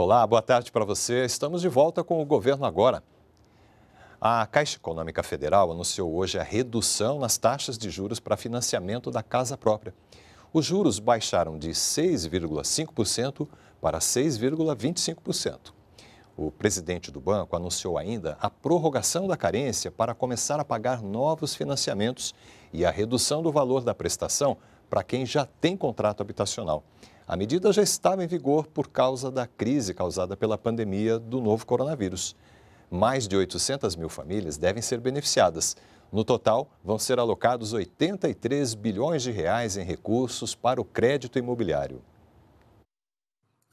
Olá, boa tarde para você. Estamos de volta com o governo agora. A Caixa Econômica Federal anunciou hoje a redução nas taxas de juros para financiamento da casa própria. Os juros baixaram de 6,5% para 6,25%. O presidente do banco anunciou ainda a prorrogação da carência para começar a pagar novos financiamentos e a redução do valor da prestação para quem já tem contrato habitacional. A medida já estava em vigor por causa da crise causada pela pandemia do novo coronavírus. Mais de 800 mil famílias devem ser beneficiadas. No total, vão ser alocados 83 bilhões de reais em recursos para o crédito imobiliário.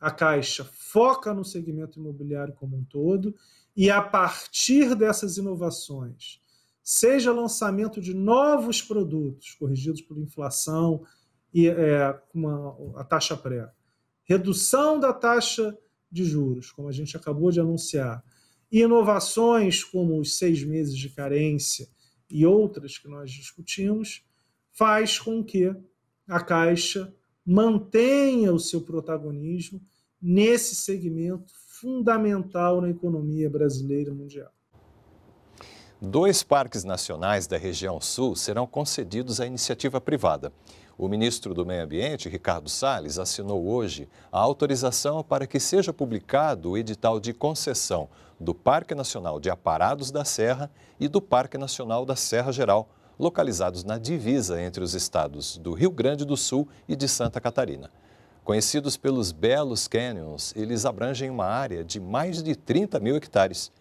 A Caixa foca no segmento imobiliário como um todo e, a partir dessas inovações, seja lançamento de novos produtos corrigidos por inflação e é, uma, a taxa pré, redução da taxa de juros, como a gente acabou de anunciar, inovações como os seis meses de carência e outras que nós discutimos, faz com que a Caixa mantenha o seu protagonismo nesse segmento fundamental na economia brasileira e mundial. Dois parques nacionais da região sul serão concedidos à iniciativa privada. O ministro do Meio Ambiente, Ricardo Salles, assinou hoje a autorização para que seja publicado o edital de concessão do Parque Nacional de Aparados da Serra e do Parque Nacional da Serra Geral, localizados na divisa entre os estados do Rio Grande do Sul e de Santa Catarina. Conhecidos pelos belos canyons, eles abrangem uma área de mais de 30 mil hectares.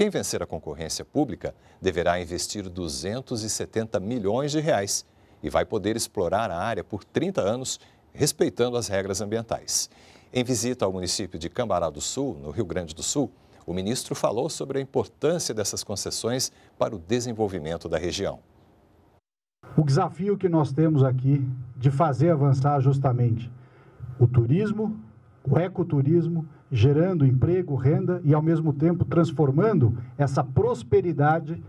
Quem vencer a concorrência pública deverá investir 270 milhões de reais e vai poder explorar a área por 30 anos, respeitando as regras ambientais. Em visita ao município de Cambará do Sul, no Rio Grande do Sul, o ministro falou sobre a importância dessas concessões para o desenvolvimento da região. O desafio que nós temos aqui de fazer avançar justamente o turismo, o ecoturismo, gerando emprego, renda e, ao mesmo tempo, transformando essa prosperidade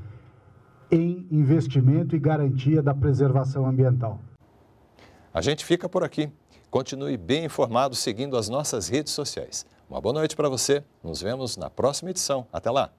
em investimento e garantia da preservação ambiental. A gente fica por aqui. Continue bem informado seguindo as nossas redes sociais. Uma boa noite para você. Nos vemos na próxima edição. Até lá!